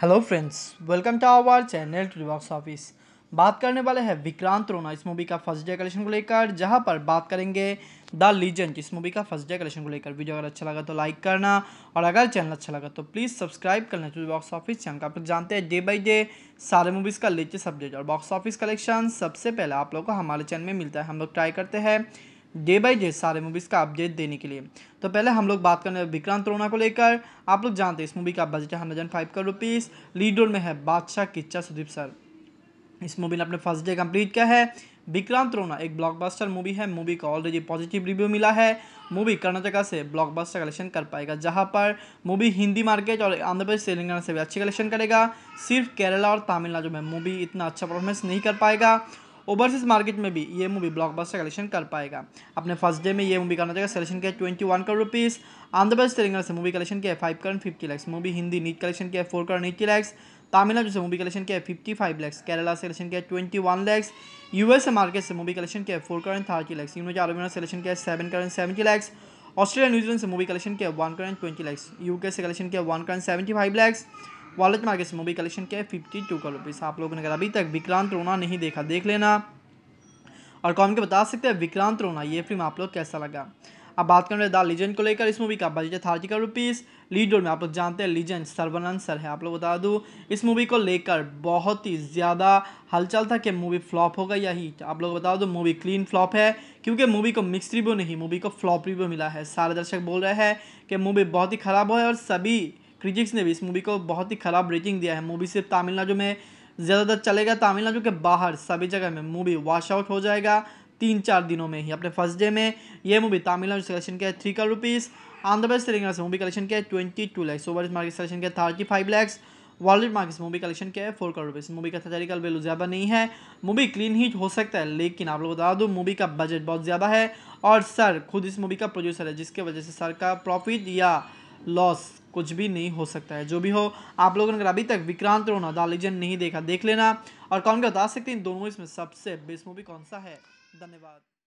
hello friends welcome to our channel to box office बात करने वाले हैं विक्रांत रोना इस मूवी का फर्स्ट डे कलेक्शन को लेकर जहां पर बात करेंगे द लीजेंड इस मूवी का फर्स्ट डे कलेक्शन को लेकर वीडियो अगर अच्छा लगा तो लाइक करना और अगर चैनल अच्छा लगा तो प्लीज़ सब्सक्राइब करना टू बॉक्स ऑफिस चैनल आप लोग जानते हैं डे बाई डे सारे मूवीज़ का लेटेस्ट अपडेट और बॉक्स ऑफिस कलेक्शन सबसे पहले आप लोग को हमारे चैनल में मिलता है हम लोग ट्राई करते हैं डे बाई डे सारे मूवीज़ का अपडेट देने के लिए तो पहले हम लोग बात करने विक्रांत रोना को लेकर आप लोग जानते हैं इस मूवी का बजट है hundred and five crore rupees lead role में है बादशाह किच्चा सुदीप सर इस मूवी ने अपने फर्स्ट डे कंप्लीट किया है विक्रांत रोना एक ब्लॉकबस्टर मूवी है मूवी का ऑलरेडी पॉजिटिव रिव्यू मिला है मूवी कर्नाटका से ब्लॉकबस्टर कलेक्शन कर पाएगा जहां पर मूवी हिंदी मार्केट और आंध्र प्रदेश तेलंगाना से भी अच्छी कलेक्शन करेगा सिर्फ केरला और तमिलनाडु में मूवी इतना अच्छा परफॉर्मेंस नहीं कर पाएगा ओवरसीज मार्केट में भी ये मूवी ब्लॉकबस्टर कलेक्शन कर पाएगा अपने फर्स्ट डे में ये मूवी करना चाहिए सिलेक्शन किया twenty one crore rupees Andhra Pradesh Telangana से मूवी कलेक्शन किया five crore fifty lakhs movie Hindi net collection किया फोर करोड़ एट्टी लैक्स तमिलनाडु से मूवी कलेक्शन किया फिफ्टी फाइव लैक्स केरला से कलेक्शन किया ट्वेंटी वन लैक्स यूएस से मार्केट से मूवी कलेक्शन किया four crore thirty lakhs united आरोप सेलेक्शन किया seven crore seventy lakhs Australia New Zealand से मूवी कलेक्शन किया one crore twenty lakhs UK से कलेक्शन किया one crore seventy five lakhs वॉलेट आगे से मूवी कलेक्शन क्या है फिफ्टी टू का रुपीज़ आप लोगों ने अगर अभी तक विक्रांत रोना नहीं देखा देख लेना और कॉम के बता सकते हैं विक्रांत रोना ये फिल्म आप लोग कैसा लगा अब बात करें द लीजेंड को लेकर इस मूवी का बजट है थर्टी का रुपीज़ लीड रोल में आप लोग जानते हैं लीजेंड सर्वनंद सर है आप लोग बता दूँ इस मूवी को लेकर बहुत ही ज़्यादा हलचल था कि मूवी फ्लॉप होगा या ही आप लोग बता दो मूवी क्लीन फ्लॉप है क्योंकि मूवी को मिक्स रिव्यू नहीं मूवी को फ्लॉप रिव्यू मिला है सारे दर्शक बोल रहे हैं कि मूवी बहुत ही ख़राब है और सभी क्रिटिक्स ने भी इस मूवी को बहुत ही ख़राब रेटिंग दिया है मूवी सिर्फ तमिलनाडु में ज़्यादातर चलेगा तमिलनाडु के बाहर सभी जगह में मूवी वॉश आउट हो जाएगा तीन चार दिनों में ही अपने फर्स्ट डे में ये मूवी तमिलनाडु से कलेक्शन किया है थ्री करोड़ रुपीज़ आंध्र प्रदेश तेलंगाना से मूवी कलेक्शन किया है twenty two lakhs over market collection किया thirty five lakhs world market movie collection किया है फोर करोड़ रुपीज़ मूवी का का वैल्यू ज़्यादा नहीं है मूवी क्लीन हिट हो सकता है लेकिन आप लोग बता दूँ मूवी का बजट बहुत ज़्यादा है और सर खुद इस मूवी का प्रोड्यूसर है जिसके वजह से सर का प्रॉफिट या लॉस कुछ भी नहीं हो सकता है जो भी हो आप लोगों ने अगर अभी तक विक्रांत रोना द लेजेंड नहीं देखा देख लेना और कौन क्या बता सकते हैं दोनों इसमें सबसे बेस्ट मूवी कौन सा है धन्यवाद